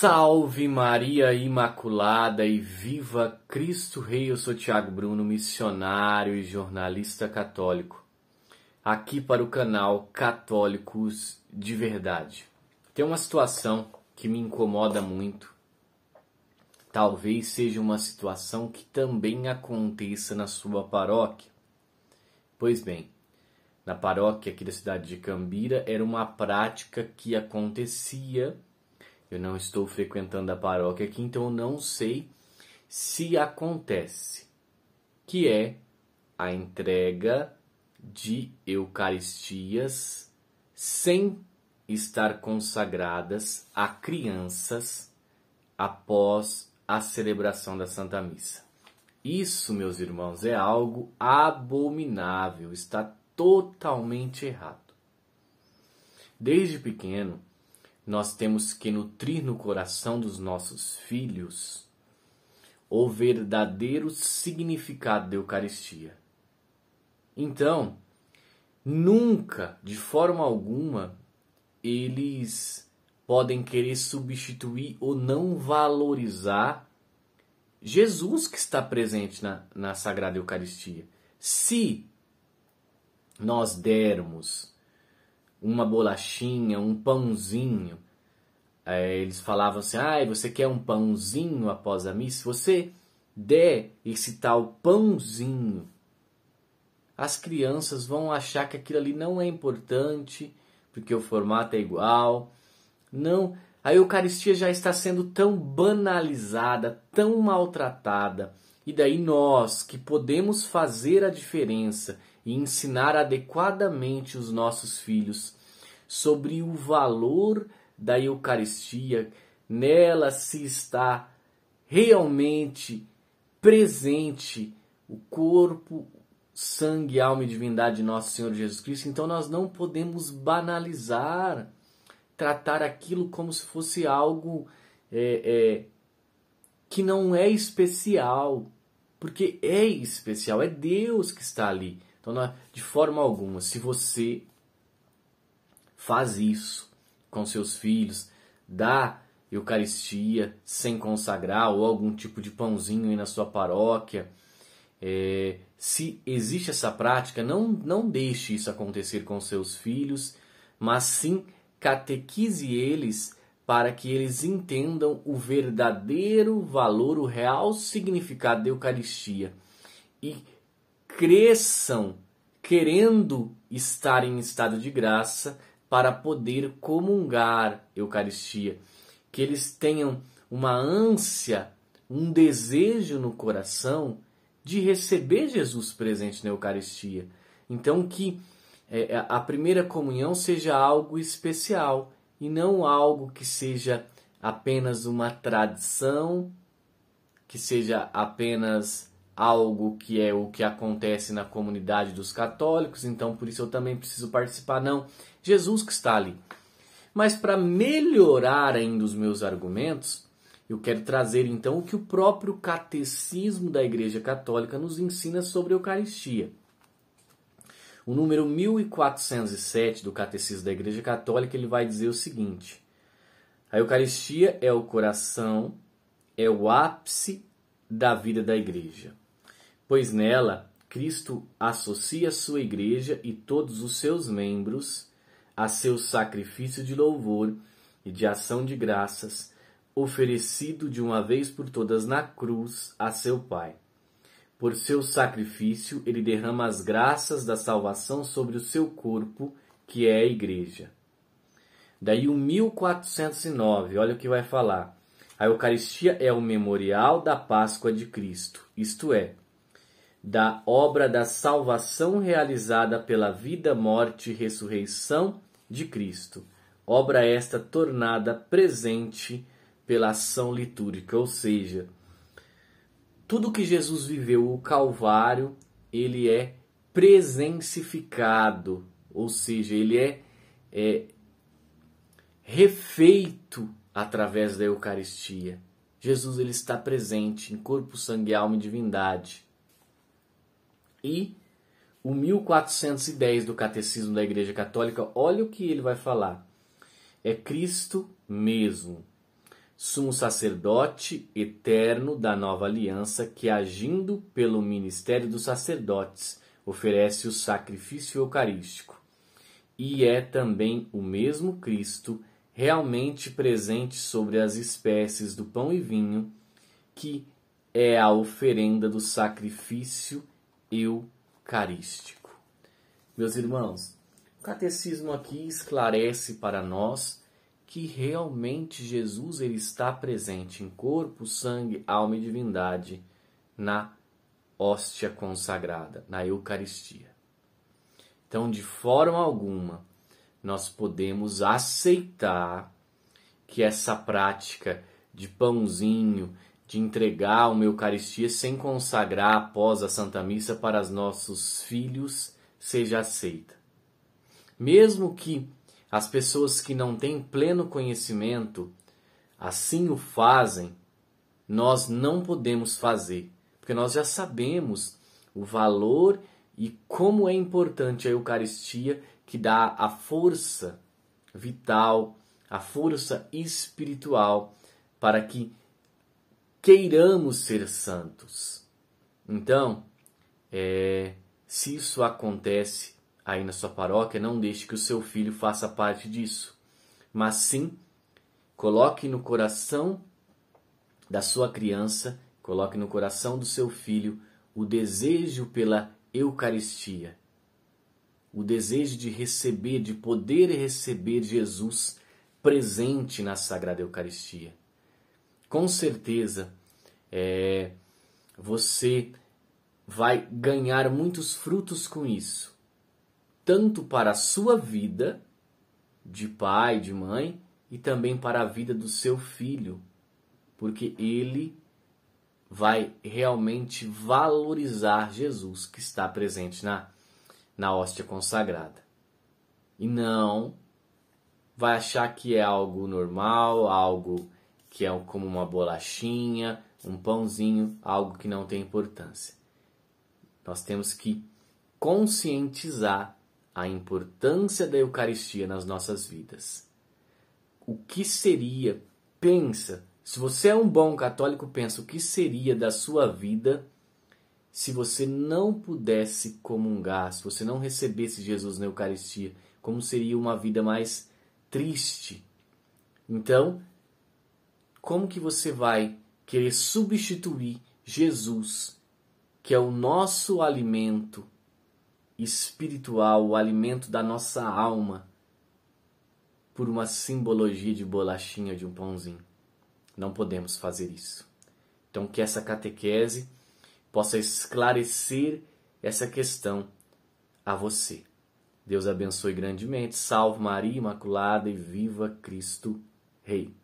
Salve Maria Imaculada e viva Cristo Rei! Eu sou Tiago Bruno, missionário e jornalista católico, aqui para o canal Católicos de Verdade. Tem uma situação que me incomoda muito. Talvez seja uma situação que também aconteça na sua paróquia. Pois bem, na paróquia aqui da cidade de Cambira era uma prática que acontecia eu não estou frequentando a paróquia aqui, então eu não sei se acontece, que é a entrega de eucaristias sem estar consagradas a crianças após a celebração da Santa Missa. Isso, meus irmãos, é algo abominável, está totalmente errado. Desde pequeno, nós temos que nutrir no coração dos nossos filhos o verdadeiro significado da Eucaristia. Então, nunca, de forma alguma, eles podem querer substituir ou não valorizar Jesus que está presente na, na Sagrada Eucaristia. Se nós dermos uma bolachinha, um pãozinho. É, eles falavam assim: ah, você quer um pãozinho após a missa? Se você der esse tal pãozinho, as crianças vão achar que aquilo ali não é importante, porque o formato é igual. Não, a Eucaristia já está sendo tão banalizada, tão maltratada. E daí nós, que podemos fazer a diferença e ensinar adequadamente os nossos filhos sobre o valor da Eucaristia, nela se está realmente presente o corpo, sangue, alma e divindade de nosso Senhor Jesus Cristo. Então nós não podemos banalizar tratar aquilo como se fosse algo é, é, que não é especial, porque é especial, é Deus que está ali. Então, é de forma alguma, se você faz isso com seus filhos, dá Eucaristia sem consagrar ou algum tipo de pãozinho aí na sua paróquia, é, se existe essa prática, não, não deixe isso acontecer com seus filhos, mas sim catequize eles para que eles entendam o verdadeiro valor, o real significado da Eucaristia e cresçam querendo estar em estado de graça para poder comungar Eucaristia, que eles tenham uma ânsia, um desejo no coração de receber Jesus presente na Eucaristia. Então que é, é, a primeira comunhão seja algo especial e não algo que seja apenas uma tradição, que seja apenas algo que é o que acontece na comunidade dos católicos, então por isso eu também preciso participar. Não, Jesus que está ali. Mas para melhorar ainda os meus argumentos, eu quero trazer então o que o próprio catecismo da Igreja Católica nos ensina sobre a Eucaristia. O número 1407 do Catecismo da Igreja Católica ele vai dizer o seguinte: a Eucaristia é o coração, é o ápice da vida da Igreja, pois nela Cristo associa a sua Igreja e todos os seus membros a seu sacrifício de louvor e de ação de graças, oferecido de uma vez por todas na cruz a seu Pai. Por seu sacrifício, ele derrama as graças da salvação sobre o seu corpo, que é a Igreja. Daí o 1409, olha o que vai falar. A Eucaristia é o memorial da Páscoa de Cristo, isto é, da obra da salvação realizada pela vida, morte e ressurreição de Cristo. Obra esta tornada presente pela ação litúrgica, ou seja, tudo que Jesus viveu, o Calvário, ele é presencificado, ou seja, ele é, é refeito através da Eucaristia. Jesus ele está presente em corpo, sangue, alma e divindade. E o 1410 do Catecismo da Igreja Católica, olha o que ele vai falar. É Cristo mesmo, sumo sacerdote eterno da nova aliança, que agindo pelo ministério dos sacerdotes, oferece o sacrifício eucarístico. E é também o mesmo Cristo, realmente presente sobre as espécies do pão e vinho, que é a oferenda do sacrifício eucarístico. Meus irmãos, o catecismo aqui esclarece para nós que realmente Jesus ele está presente em corpo, sangue, alma e divindade na hóstia consagrada, na Eucaristia. Então, de forma alguma, nós podemos aceitar que essa prática de pãozinho, de entregar uma Eucaristia sem consagrar após a Santa Missa para os nossos filhos, seja aceita. Mesmo que as pessoas que não têm pleno conhecimento assim o fazem, nós não podemos fazer, porque nós já sabemos o valor e como é importante a Eucaristia que dá a força vital, a força espiritual para que queiramos ser santos. Então, é, se isso acontece, aí na sua paróquia, não deixe que o seu filho faça parte disso, mas sim coloque no coração da sua criança, coloque no coração do seu filho o desejo pela Eucaristia, o desejo de receber, de poder receber Jesus presente na Sagrada Eucaristia. Com certeza, é, você vai ganhar muitos frutos com isso tanto para a sua vida de pai, de mãe, e também para a vida do seu filho, porque ele vai realmente valorizar Jesus que está presente na, na hóstia consagrada. E não vai achar que é algo normal, algo que é como uma bolachinha, um pãozinho, algo que não tem importância. Nós temos que conscientizar a importância da Eucaristia nas nossas vidas. O que seria, pensa, se você é um bom católico, pensa o que seria da sua vida se você não pudesse comungar, se você não recebesse Jesus na Eucaristia, como seria uma vida mais triste. Então, como que você vai querer substituir Jesus, que é o nosso alimento, espiritual, o alimento da nossa alma, por uma simbologia de bolachinha de um pãozinho. Não podemos fazer isso. Então, que essa catequese possa esclarecer essa questão a você. Deus abençoe grandemente. Salve Maria Imaculada e viva Cristo Rei.